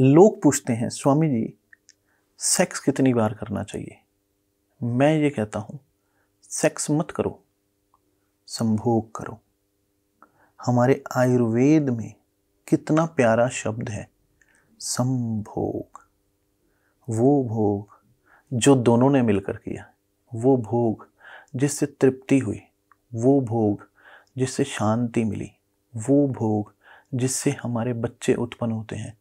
लोग पूछते हैं स्वामी जी सेक्स कितनी बार करना चाहिए मैं ये कहता हूँ सेक्स मत करो संभोग करो हमारे आयुर्वेद में कितना प्यारा शब्द है संभोग वो भोग जो दोनों ने मिलकर किया वो भोग जिससे तृप्ति हुई वो भोग जिससे शांति मिली वो भोग जिससे हमारे बच्चे उत्पन्न होते हैं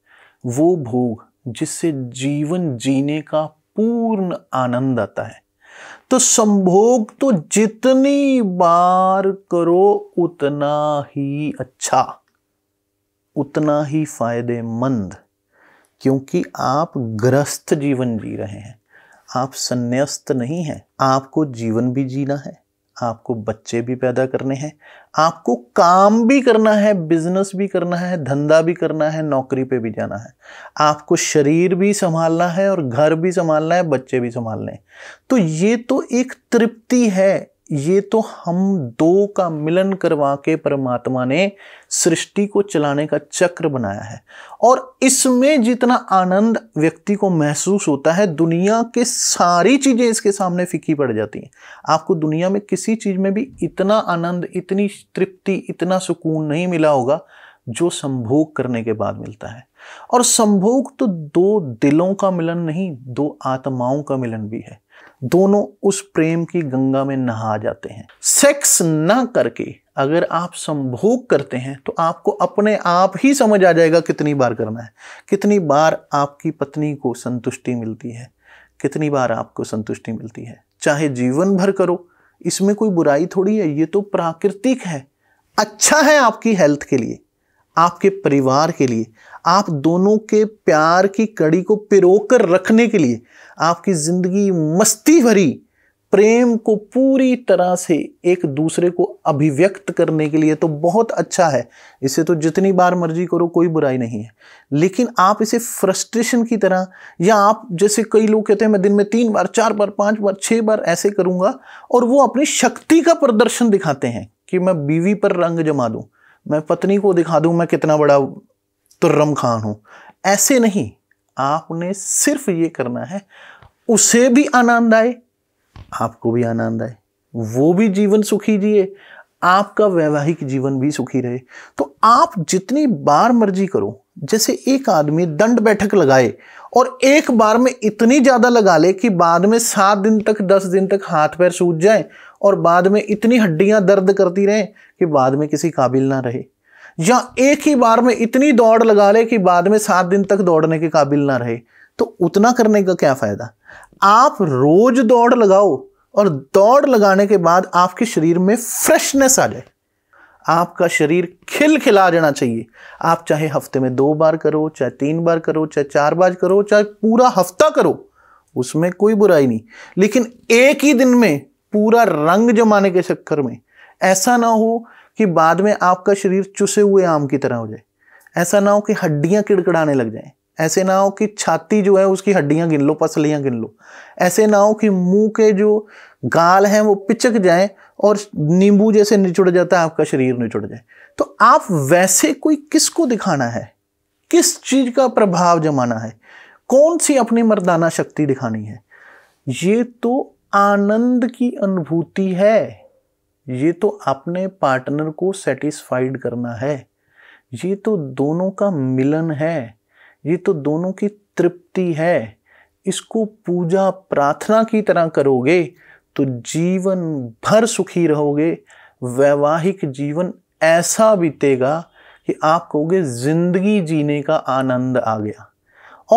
वो भोग जिससे जीवन जीने का पूर्ण आनंद आता है तो संभोग तो जितनी बार करो उतना ही अच्छा उतना ही फायदेमंद क्योंकि आप ग्रस्त जीवन जी रहे हैं आप संन्यास्त नहीं हैं आपको जीवन भी जीना है आपको बच्चे भी पैदा करने हैं आपको काम भी करना है बिजनेस भी करना है धंधा भी करना है नौकरी पे भी जाना है आपको शरीर भी संभालना है और घर भी संभालना है बच्चे भी संभालने हैं तो ये तो एक तृप्ति है ये तो हम दो का मिलन करवा के परमात्मा ने सृष्टि को चलाने का चक्र बनाया है और इसमें जितना आनंद व्यक्ति को महसूस होता है दुनिया के सारी चीज़ें इसके सामने फीकी पड़ जाती हैं आपको दुनिया में किसी चीज़ में भी इतना आनंद इतनी तृप्ति इतना सुकून नहीं मिला होगा जो संभोग करने के बाद मिलता है और संभोग तो दो दिलों का मिलन नहीं दो आत्माओं का मिलन भी है दोनों उस प्रेम की गंगा में नहा जाते हैं सेक्स ना करके अगर आप संभोग करते हैं तो आपको अपने आप ही समझ आ जाएगा कितनी बार करना है कितनी बार आपकी पत्नी को संतुष्टि मिलती है कितनी बार आपको संतुष्टि मिलती है चाहे जीवन भर करो इसमें कोई बुराई थोड़ी है ये तो प्राकृतिक है अच्छा है आपकी हेल्थ के लिए आपके परिवार के लिए आप दोनों के प्यार की कड़ी को पिरो कर रखने के लिए आपकी ज़िंदगी मस्ती भरी प्रेम को पूरी तरह से एक दूसरे को अभिव्यक्त करने के लिए तो बहुत अच्छा है इसे तो जितनी बार मर्जी करो कोई बुराई नहीं है लेकिन आप इसे फ्रस्ट्रेशन की तरह या आप जैसे कई लोग कहते हैं मैं दिन में तीन बार चार बार पांच बार छः बार ऐसे करूँगा और वो अपनी शक्ति का प्रदर्शन दिखाते हैं कि मैं बीवी पर रंग जमा दूँ मैं पत्नी को दिखा दूं मैं कितना बड़ा तुर्रम खान हूं ऐसे नहीं आपने सिर्फ ये करना है उसे भी आनंद आए आपको भी आनंद आए वो भी जीवन सुखी जिए आपका वैवाहिक जीवन भी सुखी रहे तो आप जितनी बार मर्जी करो जैसे एक आदमी दंड बैठक लगाए और एक बार में इतनी ज़्यादा लगा ले कि बाद में सात दिन तक दस दिन तक हाथ पैर सूज जाए और बाद में इतनी हड्डियां दर्द करती रहें कि बाद में किसी काबिल ना रहे या एक ही बार में इतनी दौड़ लगा ले कि बाद में सात दिन तक दौड़ने के काबिल ना रहे तो उतना करने का क्या फ़ायदा आप रोज दौड़ लगाओ और दौड़ लगाने के बाद आपके शरीर में फ्रेशनेस आ जाए आपका शरीर खिल खिला जाना चाहिए आप चाहे हफ्ते में दो बार करो चाहे तीन बार करो चाहे चार बार करो चाहे पूरा हफ्ता करो उसमें कोई बुराई नहीं लेकिन एक ही दिन में पूरा रंग जमाने के चक्कर में ऐसा ना हो कि बाद में आपका शरीर चुसे हुए आम की तरह हो जाए ऐसा ना हो कि हड्डियाँ किड़कड़ाने लग जाएं ऐसे ना हो कि छाती जो है उसकी हड्डियाँ गिन लो पसलियाँ गिन लो ऐसे ना हो कि मुंह के जो गाल हैं वो पिचक जाएं और नींबू जैसे निचुड़ जाता है आपका शरीर निचुड़ जाए तो आप वैसे कोई किसको दिखाना है किस चीज़ का प्रभाव जमाना है कौन सी अपनी मर्दाना शक्ति दिखानी है ये तो आनंद की अनुभूति है ये तो अपने पार्टनर को सेटिस्फाइड करना है ये तो दोनों का मिलन है ये तो दोनों की तृप्ति है इसको पूजा प्रार्थना की तरह करोगे तो जीवन भर सुखी रहोगे वैवाहिक जीवन ऐसा बीतेगा कि आप कहोगे जिंदगी जीने का आनंद आ गया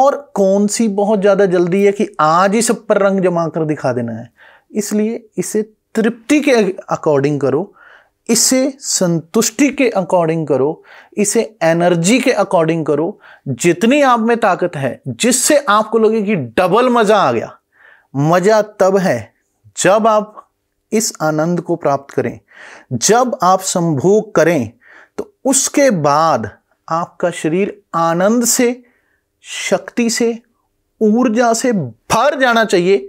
और कौन सी बहुत ज़्यादा जल्दी है कि आज ही सब पर रंग जमा कर दिखा देना है इसलिए इसे तृप्ति के अकॉर्डिंग करो इसे संतुष्टि के अकॉर्डिंग करो इसे एनर्जी के अकॉर्डिंग करो जितनी आप में ताकत है जिससे आपको लगे कि डबल मज़ा आ गया मज़ा तब है जब आप इस आनंद को प्राप्त करें जब आप संभोग करें तो उसके बाद आपका शरीर आनंद से शक्ति से ऊर्जा से भर जाना चाहिए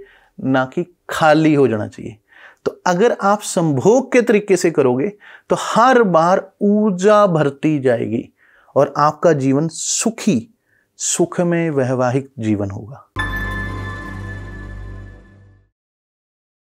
ना कि खाली हो जाना चाहिए तो अगर आप संभोग के तरीके से करोगे तो हर बार ऊर्जा भरती जाएगी और आपका जीवन सुखी सुख में वैवाहिक जीवन होगा